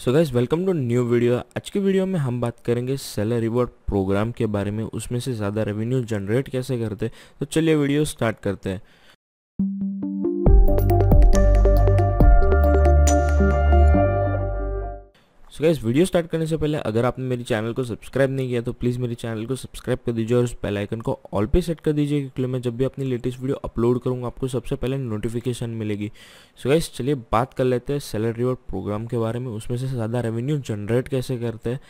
so guys welcome to new video आज के video में हम बात करेंगे सेलर रिवॉर्ड प्रोग्राम के बारे में उसमें से ज़्यादा रेवेन्यू जनरेट कैसे करते हैं तो चलिए वीडियो स्टार्ट करते हैं सो गाइस वीडियो स्टार्ट करने से पहले अगर आपने मेरे चैनल को सब्सक्राइब नहीं किया तो प्लीज़ मेरे चैनल को सब्सक्राइब कर दीजिए और उस बेल आइकन को ऑल पे सेट कर दीजिए क्योंकि मैं जब भी अपनी लेटेस्ट वीडियो अपलोड करूँगा आपको सबसे पहले नोटिफिकेशन मिलेगी सो गाइस चलिए बात कर लेते हैं सैलरी रिवॉर्ड प्रोग्राम के बारे में उसमें से ज़्यादा रेवेन्यू जनरेट कैसे करते हैं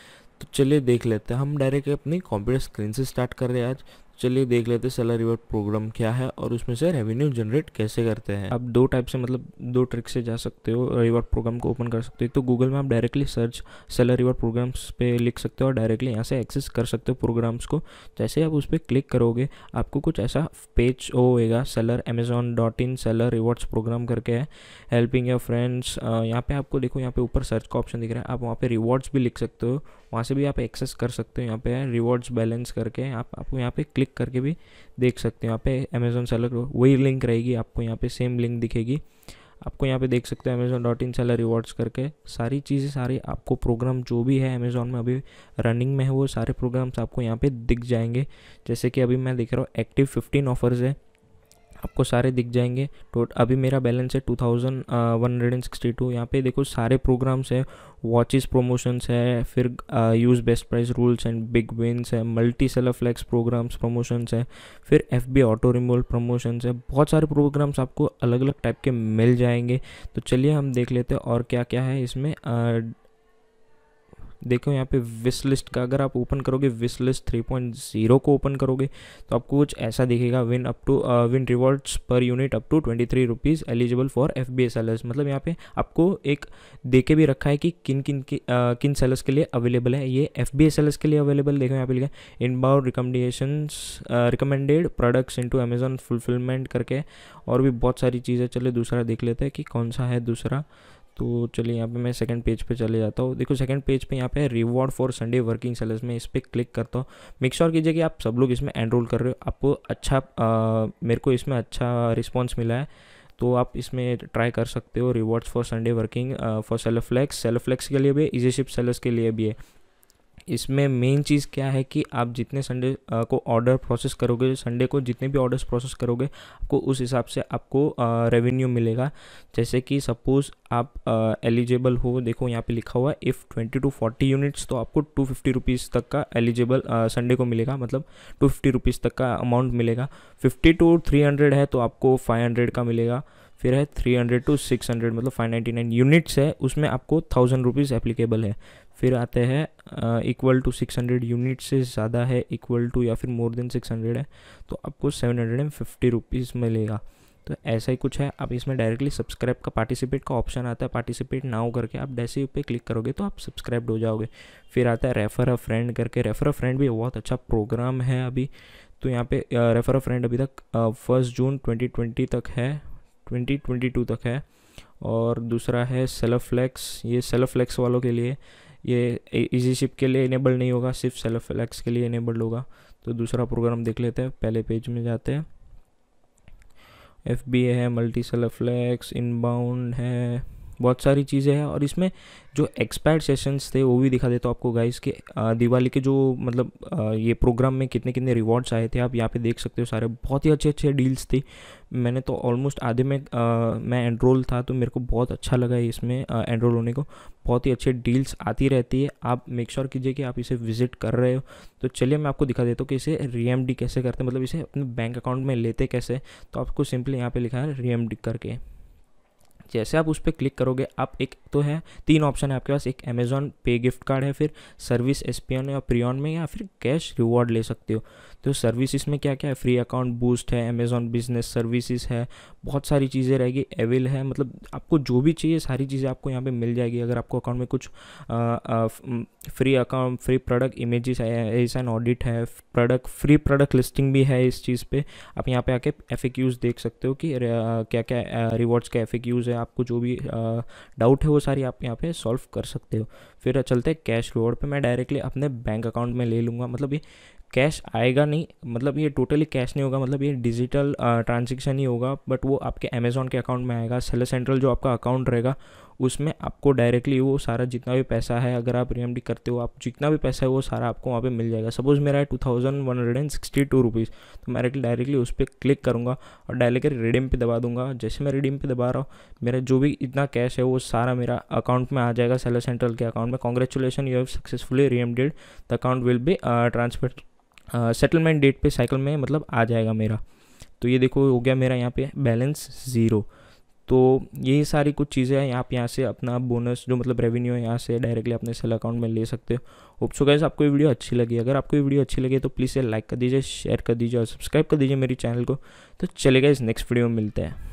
तो चलिए देख लेते हैं हम डायरेक्ट अपनी कंप्यूटर स्क्रीन से स्टार्ट कर रहे हैं आज चलिए देख लेते हैं सेलर रिवर्ट प्रोग्राम क्या है और उसमें से रेवेन्यू जनरेट कैसे करते हैं आप दो टाइप से मतलब दो ट्रिक से जा सकते हो रिवर्ट प्रोग्राम को ओपन कर सकते हो तो गूगल में आप directly search seller reward programs पे लिख सकते हो और डायरेक्टली यहाँ से एक्सेस कर सकते हो प्रोग्राम्स को जैसे आप उस पर क्लिक करोगे आपको कुछ ऐसा पेज होएगा seller Amazon dot in seller rewards program करके है हेल्पिंग योर फ्रेंड्स यहाँ पे आपको देखो यहाँ पे ऊपर सर्च का ऑप्शन दिख रहा है आप वहाँ पे रिवॉर्ड्स भी लिख सकते हो वहाँ से भी आप एक्सेस कर सकते हो यहाँ पे रिवॉर्ड्स बैलेंस करके आप आपको यहाँ पे क्लिक क्लिक करके भी देख सकते हो यहाँ पे अमेजोन सेलर वही लिंक रहेगी आपको यहाँ पे सेम लिंक दिखेगी आपको यहाँ पे देख सकते हो Amazon dot in seller rewards करके सारी चीज़ें सारे आपको प्रोग्राम जो भी है अमेजोन में अभी रनिंग में है वो सारे प्रोग्राम्स आपको यहाँ पे दिख जाएंगे जैसे कि अभी मैं देख रहा हूँ एक्टिव फिफ्टीन ऑफर्स है आपको सारे दिख जाएंगे टोट अभी मेरा बैलेंस है two thousand one hundred and sixty two यहाँ पे देखो सारे प्रोग्राम्स हैं वॉचेस प्रोमोशंस है फिर use best price rules and big wins है multi seller flex programs promotions है फिर F B auto removal promotions है बहुत सारे प्रोग्राम्स आपको अलग अलग टाइप के मिल जाएंगे तो चलिए हम देख लेते हैं और क्या क्या है इसमें uh, देखो यहाँ पे विश लिस्ट का अगर आप ओपन करोगे wish list three point zero को ओपन करोगे तो आपको कुछ ऐसा दिखेगा win up to win rewards per unit up to twenty three rupees eligible for F B sellers मतलब यहाँ पे आपको एक दे के भी रखा है कि किन किन की किन सेलर्स के लिए अवेलेबल है ये एफ बी सेलर्स के लिए अवेलेबल देखो यहाँ पे लिखा है inbound recommendation recommended products into Amazon fulfilment करके और भी बहुत सारी चीज़ें चले दूसरा देख लेते हैं कि कौन सा है दूसरा तो चलिए यहाँ पे मैं सेकंड पेज पे चले जाता हूँ देखो सेकंड पेज पे यहाँ पे reward for Sunday working sellers में इस पर क्लिक करता हूँ मेक श्योर कीजिए कि आप सब लोग इसमें एनरोल कर रहे हो आपको अच्छा आ, मेरे को इसमें अच्छा रिस्पॉन्स मिला है तो आप इसमें ट्राई कर सकते हो rewards for Sunday working for seller flex flex flex के लिए भी इजीशिप सेलर्स के लिए भी है इसमें मेन चीज़ क्या है कि आप जितने संडे को ऑर्डर प्रोसेस करोगे संडे को जितने भी ऑर्डर्स प्रोसेस करोगे आपको उस हिसाब से आपको रेवेन्यू मिलेगा जैसे कि सपोज़ आप एलिजिबल हो देखो यहाँ पे लिखा हुआ है if twenty to forty units तो आपको टू फिफ्टी रुपीज़ तक का एलिजिबल संडे को मिलेगा मतलब टू फिफ्टी रुपीज़ तक का अमाउंट मिलेगा फिफ्टी टू थ्री हंड्रेड है तो आपको फाइव हंड्रेड का मिलेगा फिर है three hundred to six hundred मतलब फाइव नाइन्टी नाइन यूनिट्स है उसमें आपको थाउजेंड रुपीज़ एप्लीकेबल है फिर आते हैं equal to six hundred unit से ज़्यादा है इक्वल टू या फिर मोर देन सिक्स हंड्रेड है तो आपको seven hundred and fifty rupees मिलेगा तो ऐसा ही कुछ है आप इसमें डायरेक्टली सब्सक्राइब का पार्टिसिपेट का ऑप्शन आता है पार्टिसिपेट नाउ करके आप डेसी पे क्लिक करोगे तो आप सब्सक्राइब्ड हो जाओगे फिर आता है रेफर अ फ्रेंड करके रेफर अ फ्रेंड भी बहुत अच्छा प्रोग्राम है अभी तो यहाँ पे रेफर अ फ्रेंड अभी तक फर्स्ट जून ट्वेंटी ट्वेंटी तक है ट्वेंटी ट्वेंटी टू तक है और दूसरा है सेलोफ्लैक्स ये सेलफ्लेक्स वालों के लिए ये इजी शिप के लिए इनेबल नहीं होगा सिर्फ सेल्फ एलेक्स के लिए इनेबल होगा तो दूसरा प्रोग्राम देख लेते हैं पहले पेज में जाते हैं एफ बी ए है मल्टी सेल्फ एलेक्स इनबाउंड है बहुत सारी चीज़ें हैं और इसमें जो एक्सपायर्ड सेशंस थे वो भी दिखा देता हूँ आपको गाइस के दिवाली के जो मतलब ये प्रोग्राम में कितने कितने रिवॉर्ड्स आए थे आप यहाँ पे देख सकते हो सारे बहुत ही अच्छे अच्छे डील्स थे मैंने तो ऑलमोस्ट आधे में आ, मैं एनरोल था तो मेरे को बहुत अच्छा लगा इसमें एनरोल होने को बहुत ही अच्छे डील्स आती रहती है आप मेक श्योर कीजिए कि आप इसे विजिट कर रहे हो तो चलिए मैं आपको दिखा देता हूँ कि इसे रीएमडी कैसे करते हैं मतलब इसे अपने बैंक अकाउंट में लेते कैसे तो आपको सिंपली यहाँ पर लिखा है रीएमडी करके जैसे आप उस पर क्लिक करोगे आप एक तो है तीन ऑप्शन है आपके पास एक अमेजोन पे गिफ्ट कार्ड है फिर सर्विस एस या प्रियन में या फिर कैश रिवॉर्ड ले सकते हो तो सर्विस में क्या क्या है फ्री अकाउंट बूस्ट है अमेजोन बिजनेस सर्विसेज है बहुत सारी चीज़ें रहेगी अवेल है मतलब आपको जो भी चाहिए सारी चीज़ें आपको यहाँ पर मिल जाएगी अगर आपको अकाउंट में कुछ free account free product images है एस एन ऑडिट है प्रोडक्ट फ्री प्रोडक्ट लिस्टिंग भी है इस चीज़ पर आप यहाँ पर आके एफ देख सकते हो कि क्या क्या रिवॉर्ड्स का एफ है आपको जो भी डाउट है वो सारी आप यहाँ पे सॉल्व कर सकते हो फिर चलते कैश रिवॉर्ड पे मैं डायरेक्टली अपने बैंक अकाउंट में ले लूँगा मतलब ये कैश आएगा नहीं मतलब ये टोटली कैश नहीं होगा मतलब ये डिजिटल ट्रांजेक्शन ही होगा बट वो आपके अमेज़ॉन के अकाउंट में आएगा सेलर सेंट्रल जो आपका अकाउंट रहेगा उसमें आपको डायरेक्टली वो सारा जितना भी पैसा है अगर आप रीएमडी करते हो आप जितना भी पैसा है वो सारा आपको वहाँ पे मिल जाएगा सपोज़ मेरा है two thousand one hundred and sixty two rupees तो मैं डायरेक्टली उस पर क्लिक करूँगा और डायरेक्टली रिडीम पे दबा दूँगा जैसे मैं रिडीम पे दबा रहा हूँ मेरा जो भी इतना कैश है वो सारा मेरा अकाउंट में आ जाएगा सेलर सेंट्रल के अकाउंट में congratulation you have successfully redeemed the account will be transfer settlement date पे साइकिल में मतलब आ जाएगा मेरा तो ये देखो हो गया मेरा यहाँ पे बैलेंस ज़ीरो तो यही सारी कुछ चीज़ें हैं आप यहाँ से अपना बोनस जो मतलब रेवेन्यू है यहाँ से डायरेक्टली अपने सेल अकाउंट में ले सकते हो होप सो गैस आपको ये वीडियो अच्छी लगी अगर आपको ये वीडियो अच्छी लगी तो प्लीज़ लाइक कर दीजिए शेयर कर दीजिए और सब्सक्राइब कर दीजिए मेरी चैनल को तो चलेगा इस नेक्स्ट वीडियो में मिलते हैं